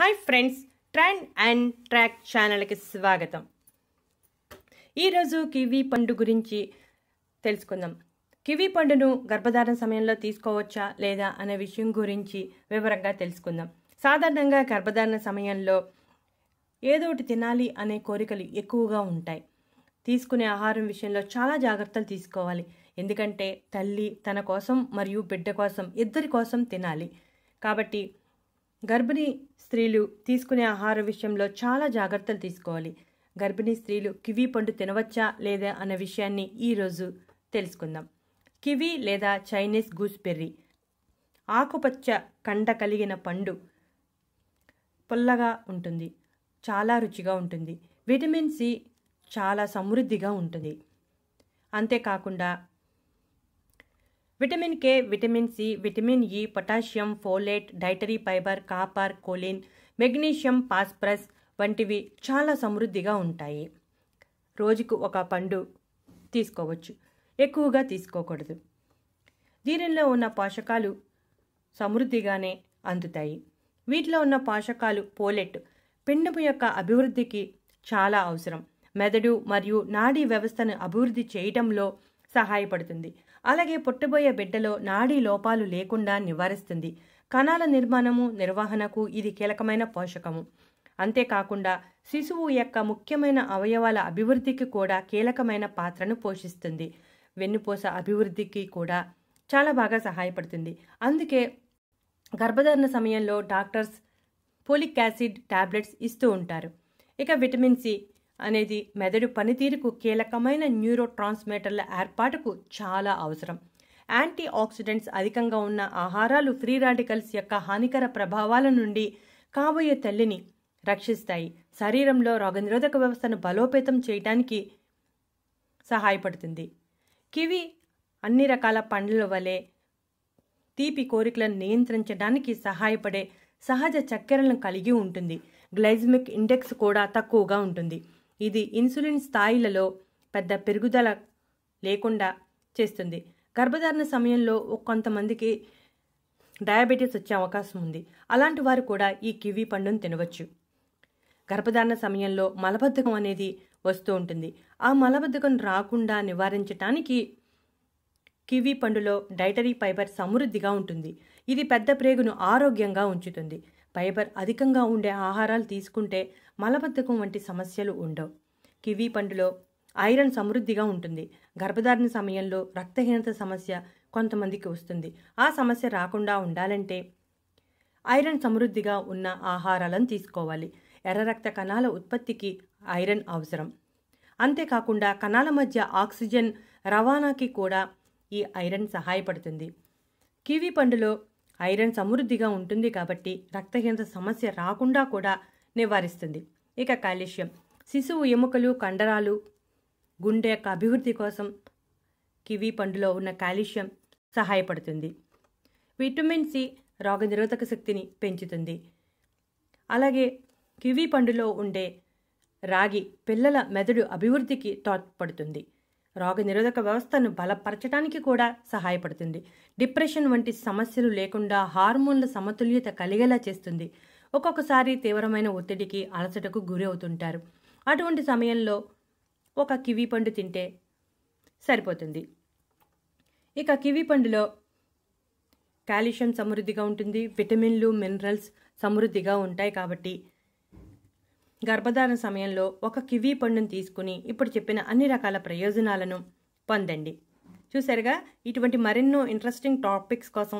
hi friends trend and track ఛానల్కి స్వాగతం ఈరోజు కివీ పండు గురించి తెలుసుకుందాం కివీ పండును గర్భధారణ సమయంలో తీసుకోవచ్చా లేదా అనే విషయం గురించి వివరంగా తెలుసుకుందాం సాధారణంగా గర్భధారణ సమయంలో ఏదో ఒకటి తినాలి అనే కోరికలు ఎక్కువగా ఉంటాయి తీసుకునే ఆహారం విషయంలో చాలా జాగ్రత్తలు తీసుకోవాలి ఎందుకంటే తల్లి తన కోసం మరియు బిడ్డ కోసం ఇద్దరి కోసం తినాలి కాబట్టి గర్భిణీ స్త్రీలు తీసుకునే ఆహార విషయంలో చాలా జాగ్రత్తలు తీసుకోవాలి గర్భిణీ స్త్రీలు కివీ పండు తినవచ్చా లేదా అన్న విషయాన్ని ఈరోజు తెలుసుకుందాం కివీ లేదా చైనీస్ గూస్బెర్రీ ఆకుపచ్చ కండ కలిగిన పండు పుల్లగా ఉంటుంది చాలా రుచిగా ఉంటుంది విటమిన్ సి చాలా సమృద్ధిగా ఉంటుంది అంతేకాకుండా vitamin K vitamin C vitamin E potassium folate dietary fibre copper choline magnesium phosphorus వంటివి చాలా సమృద్ధిగా ఉంటాయి రోజుకు ఒక పండు తీసుకోవచ్చు ఎక్కువగా తీసుకోకూడదు దీనిలో ఉన్న పోషకాలు సమృద్ధిగానే అందుతాయి వీటిలో ఉన్న పోషకాలు పోలెట్ పిండము యొక్క అభివృద్ధికి చాలా అవసరం మెదడు మరియు నాడీ వ్యవస్థను అభివృద్ధి చేయటంలో సహాయపడుతుంది అలాగే పుట్టబోయే బిడ్డలో నాడీ లోపాలు లేకుండా నివారిస్తుంది కణాల నిర్మాణము నిర్వహణకు ఇది కీలకమైన పోషకము అంతేకాకుండా శిశువు యొక్క ముఖ్యమైన అవయవాల అభివృద్ధికి కూడా కీలకమైన పాత్రను పోషిస్తుంది వెన్నుపూస అభివృద్ధికి కూడా చాలా బాగా సహాయపడుతుంది అందుకే గర్భధారణ సమయంలో డాక్టర్స్ పోలిక్ యాసిడ్ టాబ్లెట్స్ ఇస్తూ ఉంటారు ఇక విటమిన్ సి అనేది మెదడు పనితీరుకు కీలకమైన న్యూరో ట్రాన్స్మీటర్ల ఏర్పాటుకు చాలా అవసరం యాంటీ ఆక్సిడెంట్స్ అధికంగా ఉన్న ఆహారాలు ఫ్రీ రాడికల్స్ యొక్క హానికర ప్రభావాల నుండి కాబోయే తల్లిని రక్షిస్తాయి శరీరంలో రోగనిరోధక వ్యవస్థను బలోపేతం చేయడానికి సహాయపడుతుంది కివి అన్ని రకాల పండ్ల వలె తీపి కోరికలను నియంత్రించడానికి సహాయపడే సహజ చక్కెరలను కలిగి ఉంటుంది గ్లైజమిక్ ఇండెక్స్ కూడా తక్కువగా ఉంటుంది ఇది ఇన్సులిన్ స్థాయిలలో పెద్ద పెరుగుదల లేకుండా చేస్తుంది గర్భధారణ సమయంలో కొంతమందికి డయాబెటీస్ వచ్చే అవకాశం ఉంది అలాంటి వారు కూడా ఈ కివీ పండును తినవచ్చు గర్భధారణ సమయంలో మలబద్ధకం అనేది వస్తూ ఉంటుంది ఆ మలబద్ధకం రాకుండా నివారించటానికి కివీ పండులో డైటరీ ఫైబర్ సమృద్ధిగా ఉంటుంది ఇది పెద్ద ప్రేగును ఆరోగ్యంగా ఉంచుతుంది ఫైబర్ అధికంగా ఉండే ఆహారాలు తీసుకుంటే మలబద్ధకం వంటి సమస్యలు ఉండవు కివీ పండులో ఐరన్ సమృద్ధిగా ఉంటుంది గర్భధారణ సమయంలో రక్తహీనత సమస్య కొంతమందికి వస్తుంది ఆ సమస్య రాకుండా ఉండాలంటే ఐరన్ సమృద్ధిగా ఉన్న ఆహారాలను తీసుకోవాలి ఎర్ర రక్త కణాల ఉత్పత్తికి ఐరన్ అవసరం అంతేకాకుండా కణాల మధ్య ఆక్సిజన్ రవాణాకి కూడా ఈ ఐరన్ సహాయపడుతుంది కివీ పండులో ఐరన్ సమృద్ధిగా ఉంటుంది కాబట్టి రక్తహీనత సమస్య రాకుండా కూడా నివారిస్తుంది ఇక కాల్షియం శిశువు ఎముకలు కండరాలు గుండె యొక్క అభివృద్ధి కోసం కివీ పండులో ఉన్న కాల్షియం సహాయపడుతుంది విటమిన్ సి రోగనిరోధక శక్తిని పెంచుతుంది అలాగే కివీ పండులో ఉండే రాగి పిల్లల మెదడు అభివృద్ధికి తోడ్పడుతుంది రోగ నిరోధక వ్యవస్థను బలపరచడానికి కూడా సహాయపడుతుంది డిప్రెషన్ వంటి సమస్యలు లేకుండా హార్మోన్ల సమతుల్యత కలిగేలా చేస్తుంది ఒక్కొక్కసారి తీవ్రమైన ఒత్తిడికి అలసటకు గురి అవుతుంటారు అటువంటి సమయంలో ఒక కివి పండు తింటే సరిపోతుంది ఇక కివి పండులో కాల్షియం సమృద్ధిగా ఉంటుంది విటమిన్లు మినరల్స్ సమృద్ధిగా ఉంటాయి కాబట్టి గర్భధారణ సమయంలో ఒక కివీ పండును తీసుకుని ఇప్పుడు చెప్పిన అన్ని రకాల ప్రయోజనాలను పొందండి చూసారుగా ఇటువంటి మరెన్నో ఇంట్రెస్టింగ్ టాపిక్స్ కోసం